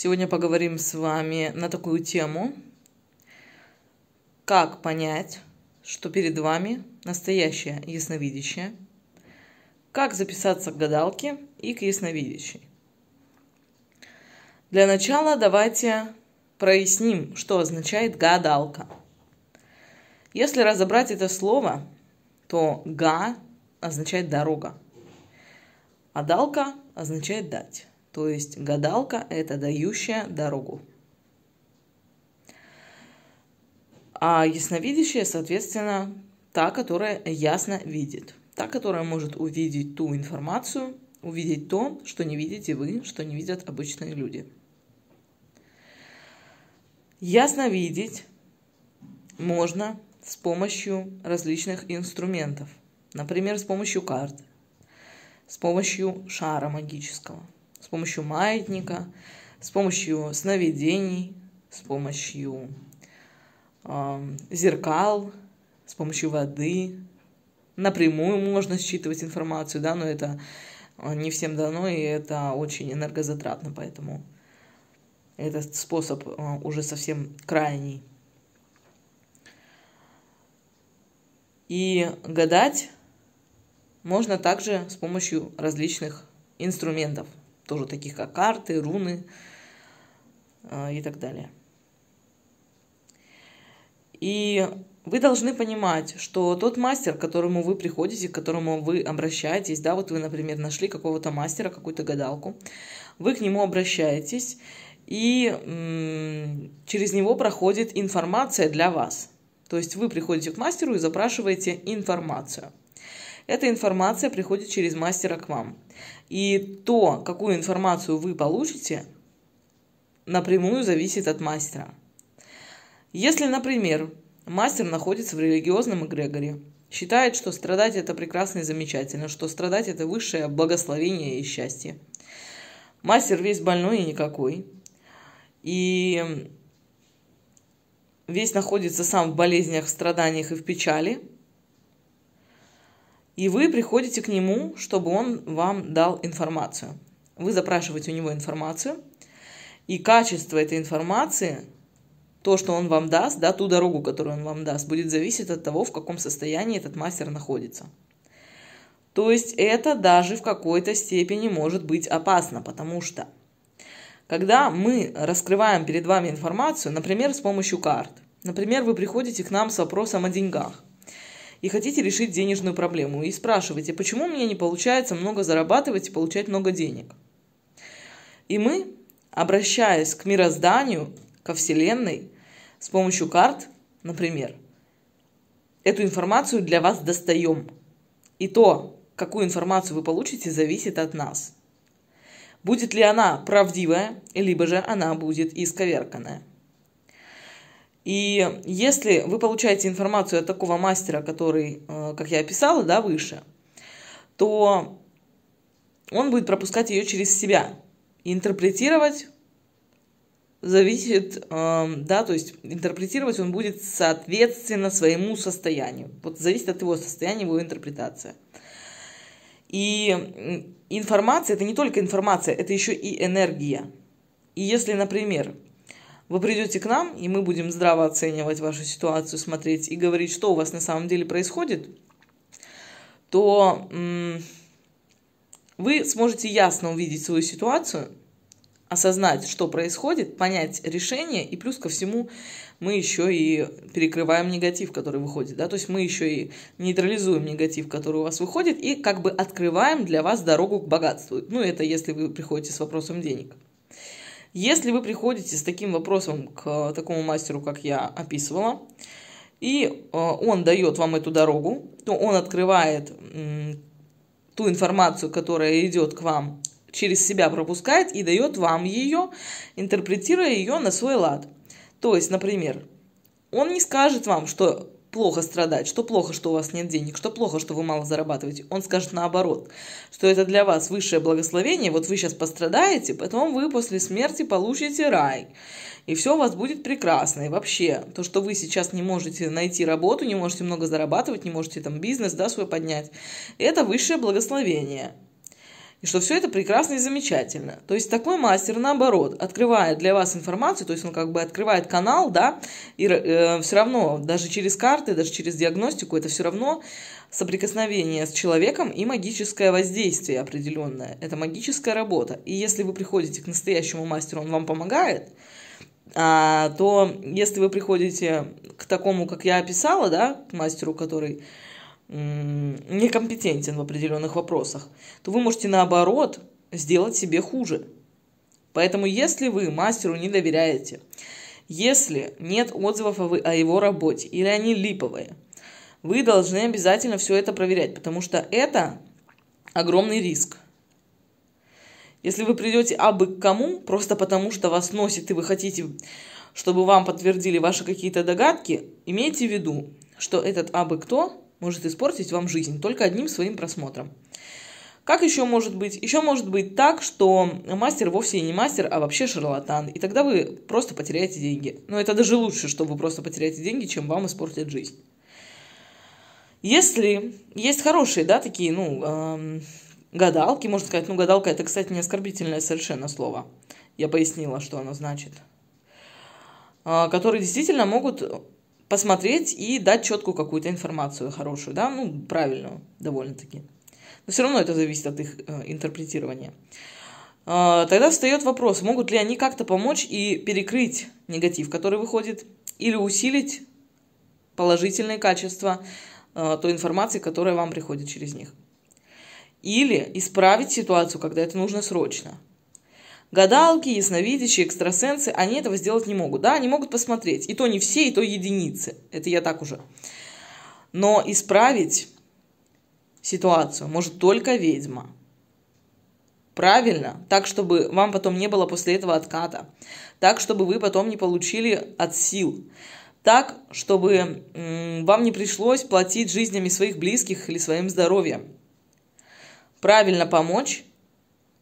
Сегодня поговорим с вами на такую тему, как понять, что перед вами настоящее ясновидящее, как записаться к гадалке и к ясновидящей. Для начала давайте проясним, что означает гадалка. Если разобрать это слово, то «га» означает «дорога», а «далка» означает «дать». То есть гадалка – это дающая дорогу. А ясновидящая, соответственно, та, которая ясно видит. Та, которая может увидеть ту информацию, увидеть то, что не видите вы, что не видят обычные люди. Ясно видеть можно с помощью различных инструментов. Например, с помощью карт, с помощью шара магического – с помощью маятника, с помощью сновидений, с помощью э, зеркал, с помощью воды. Напрямую можно считывать информацию, да, но это а, не всем дано, и это очень энергозатратно, поэтому этот способ а, уже совсем крайний. И гадать можно также с помощью различных инструментов, тоже таких как карты, руны а, и так далее. И вы должны понимать, что тот мастер, к которому вы приходите, к которому вы обращаетесь, да, вот вы, например, нашли какого-то мастера, какую-то гадалку, вы к нему обращаетесь, и м- через него проходит информация для вас. То есть вы приходите к мастеру и запрашиваете информацию – эта информация приходит через мастера к вам. И то, какую информацию вы получите, напрямую зависит от мастера. Если, например, мастер находится в религиозном эгрегоре, считает, что страдать это прекрасно и замечательно, что страдать это высшее благословение и счастье. Мастер весь больной и никакой. И весь находится сам в болезнях, в страданиях и в печали – и вы приходите к нему, чтобы он вам дал информацию. Вы запрашиваете у него информацию, и качество этой информации, то, что он вам даст, да, ту дорогу, которую он вам даст, будет зависеть от того, в каком состоянии этот мастер находится. То есть это даже в какой-то степени может быть опасно, потому что когда мы раскрываем перед вами информацию, например, с помощью карт, например, вы приходите к нам с вопросом о деньгах, и хотите решить денежную проблему, и спрашиваете, почему мне не получается много зарабатывать и получать много денег. И мы, обращаясь к мирозданию, ко Вселенной, с помощью карт, например, эту информацию для вас достаем. И то, какую информацию вы получите, зависит от нас. Будет ли она правдивая, либо же она будет исковерканная. И если вы получаете информацию от такого мастера, который, э, как я описала, да, выше, то он будет пропускать ее через себя. Интерпретировать зависит, эм, да, то есть интерпретировать он будет соответственно своему состоянию. Вот зависит от его состояния, его интерпретация. И информация это не только информация, это еще и энергия. И если, например, вы придете к нам, и мы будем здраво оценивать вашу ситуацию, смотреть и говорить, что у вас на самом деле происходит, то м- вы сможете ясно увидеть свою ситуацию, осознать, что происходит, понять решение, и плюс ко всему мы еще и перекрываем негатив, который выходит, да, то есть мы еще и нейтрализуем негатив, который у вас выходит, и как бы открываем для вас дорогу к богатству. Ну, это если вы приходите с вопросом денег. Если вы приходите с таким вопросом к э, такому мастеру, как я описывала, и э, он дает вам эту дорогу, то он открывает ту информацию, которая идет к вам, через себя пропускает и дает вам ее, интерпретируя ее на свой лад. То есть, например, он не скажет вам, что плохо страдать, что плохо, что у вас нет денег, что плохо, что вы мало зарабатываете. Он скажет наоборот, что это для вас высшее благословение, вот вы сейчас пострадаете, потом вы после смерти получите рай. И все у вас будет прекрасно. И вообще, то, что вы сейчас не можете найти работу, не можете много зарабатывать, не можете там бизнес да, свой поднять, это высшее благословение и что все это прекрасно и замечательно. То есть такой мастер, наоборот, открывает для вас информацию, то есть он как бы открывает канал, да, и э, все равно, даже через карты, даже через диагностику, это все равно соприкосновение с человеком и магическое воздействие определенное. Это магическая работа. И если вы приходите к настоящему мастеру, он вам помогает, а, то если вы приходите к такому, как я описала, да, к мастеру, который некомпетентен в определенных вопросах, то вы можете наоборот сделать себе хуже. Поэтому если вы мастеру не доверяете, если нет отзывов о его работе или они липовые, вы должны обязательно все это проверять, потому что это огромный риск. Если вы придете абы к кому, просто потому что вас носит и вы хотите, чтобы вам подтвердили ваши какие-то догадки, имейте в виду, что этот абы кто может испортить вам жизнь только одним своим просмотром. Как еще может быть? Еще может быть так, что мастер вовсе не мастер, а вообще шарлатан. И тогда вы просто потеряете деньги. Но это даже лучше, что вы просто потеряете деньги, чем вам испортят жизнь. Если есть хорошие, да, такие, ну, эм, гадалки, можно сказать, ну, гадалка это, кстати, не оскорбительное совершенно слово. Я пояснила, что оно значит. Э, которые действительно могут посмотреть и дать четкую какую-то информацию хорошую, да, ну, правильную довольно-таки. Но все равно это зависит от их э, интерпретирования. Э, тогда встает вопрос, могут ли они как-то помочь и перекрыть негатив, который выходит, или усилить положительные качества э, той информации, которая вам приходит через них. Или исправить ситуацию, когда это нужно срочно – гадалки, ясновидящие, экстрасенсы, они этого сделать не могут. Да, они могут посмотреть. И то не все, и то единицы. Это я так уже. Но исправить ситуацию может только ведьма. Правильно? Так, чтобы вам потом не было после этого отката. Так, чтобы вы потом не получили от сил. Так, чтобы вам не пришлось платить жизнями своих близких или своим здоровьем. Правильно помочь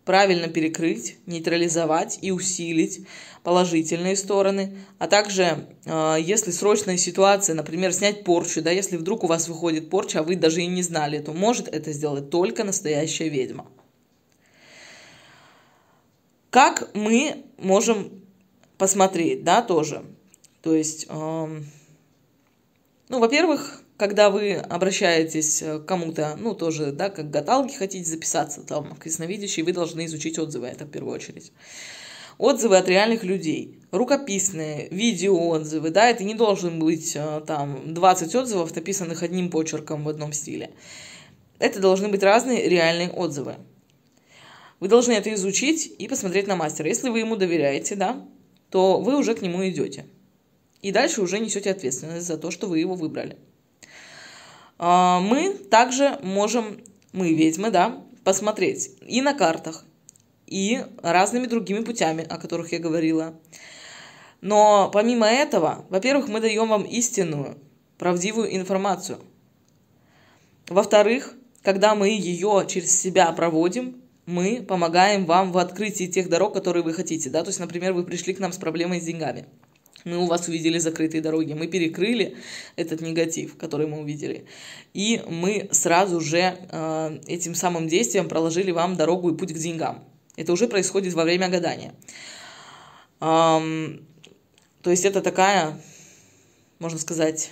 правильно перекрыть, нейтрализовать и усилить положительные стороны, а также, э, если срочная ситуация, например, снять порчу, да, если вдруг у вас выходит порча, а вы даже и не знали, то может это сделать только настоящая ведьма. Как мы можем посмотреть, да, тоже? То есть, э, ну, во-первых, когда вы обращаетесь э, к кому-то, ну, тоже, да, как гадалки хотите записаться, там, к ясновидящей, вы должны изучить отзывы, это в первую очередь. Отзывы от реальных людей, рукописные, видеоотзывы, да, это не должен быть э, там 20 отзывов, написанных одним почерком в одном стиле. Это должны быть разные реальные отзывы. Вы должны это изучить и посмотреть на мастера. Если вы ему доверяете, да, то вы уже к нему идете. И дальше уже несете ответственность за то, что вы его выбрали. А, мы также можем, мы ведьмы, да, посмотреть и на картах, и разными другими путями, о которых я говорила. Но помимо этого, во-первых, мы даем вам истинную, правдивую информацию. Во-вторых, когда мы ее через себя проводим, мы помогаем вам в открытии тех дорог, которые вы хотите. Да? То есть, например, вы пришли к нам с проблемой с деньгами – мы у вас увидели закрытые дороги, мы перекрыли этот негатив, который мы увидели, и мы сразу же э, этим самым действием проложили вам дорогу и путь к деньгам. Это уже происходит во время гадания. то есть это такая, можно сказать,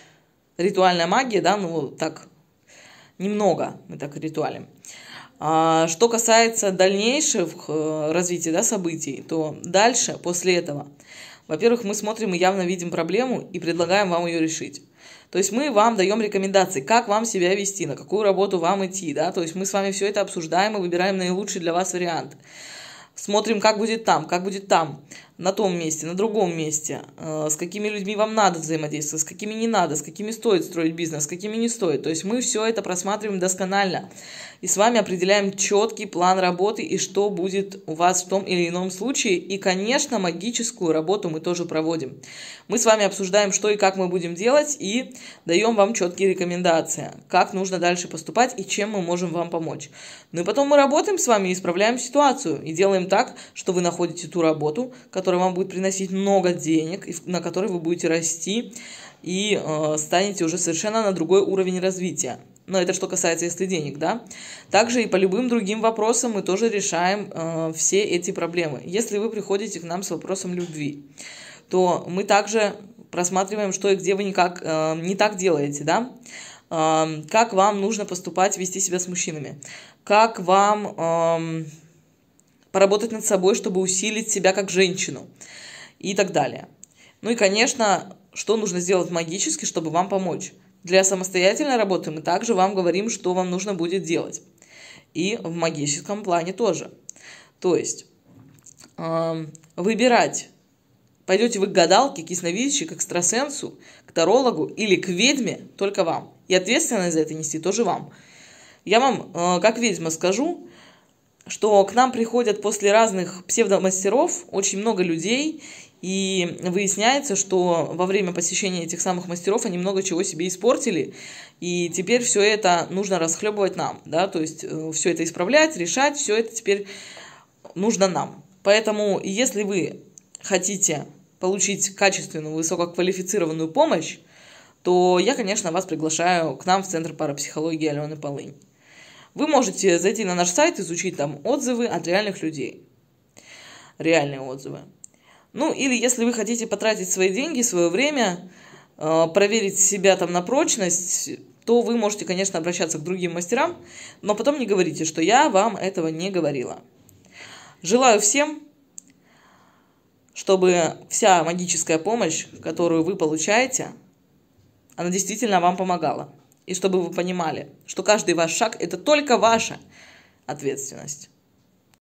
ритуальная магия, да, ну так, немного мы так ритуалим. А, что касается дальнейших э, развития да, событий, то дальше, после этого, во-первых, мы смотрим и явно видим проблему и предлагаем вам ее решить. То есть мы вам даем рекомендации, как вам себя вести, на какую работу вам идти, да, то есть мы с вами все это обсуждаем и выбираем наилучший для вас вариант. Смотрим, как будет там, как будет там на том месте, на другом месте, э, с какими людьми вам надо взаимодействовать, с какими не надо, с какими стоит строить бизнес, с какими не стоит. То есть мы все это просматриваем досконально и с вами определяем четкий план работы и что будет у вас в том или ином случае. И, конечно, магическую работу мы тоже проводим. Мы с вами обсуждаем, что и как мы будем делать и даем вам четкие рекомендации, как нужно дальше поступать и чем мы можем вам помочь. Ну и потом мы работаем с вами и исправляем ситуацию и делаем так, что вы находите ту работу, которая который вам будет приносить много денег, и на который вы будете расти и э, станете уже совершенно на другой уровень развития. Но это что касается, если денег, да. Также и по любым другим вопросам мы тоже решаем э, все эти проблемы. Если вы приходите к нам с вопросом любви, то мы также просматриваем, что и где вы никак, э, не так делаете, да. Э, как вам нужно поступать, вести себя с мужчинами. Как вам... Э, поработать над собой, чтобы усилить себя как женщину и так далее. Ну и, конечно, что нужно сделать магически, чтобы вам помочь. Для самостоятельной работы мы также вам говорим, что вам нужно будет делать. И в магическом плане тоже. То есть э, выбирать, пойдете вы к гадалке, к ясновидящей, к экстрасенсу, к тарологу или к ведьме только вам. И ответственность за это нести тоже вам. Я вам, э, как ведьма, скажу, что к нам приходят после разных псевдомастеров очень много людей, и выясняется, что во время посещения этих самых мастеров они много чего себе испортили, и теперь все это нужно расхлебывать нам, да, то есть э, все это исправлять, решать, все это теперь нужно нам. Поэтому, если вы хотите получить качественную, высококвалифицированную помощь, то я, конечно, вас приглашаю к нам в Центр парапсихологии Алены Полынь. Вы можете зайти на наш сайт, изучить там отзывы от реальных людей. Реальные отзывы. Ну, или если вы хотите потратить свои деньги, свое время, э, проверить себя там на прочность, то вы можете, конечно, обращаться к другим мастерам, но потом не говорите, что я вам этого не говорила. Желаю всем, чтобы вся магическая помощь, которую вы получаете, она действительно вам помогала. И чтобы вы понимали, что каждый ваш шаг – это только ваша ответственность.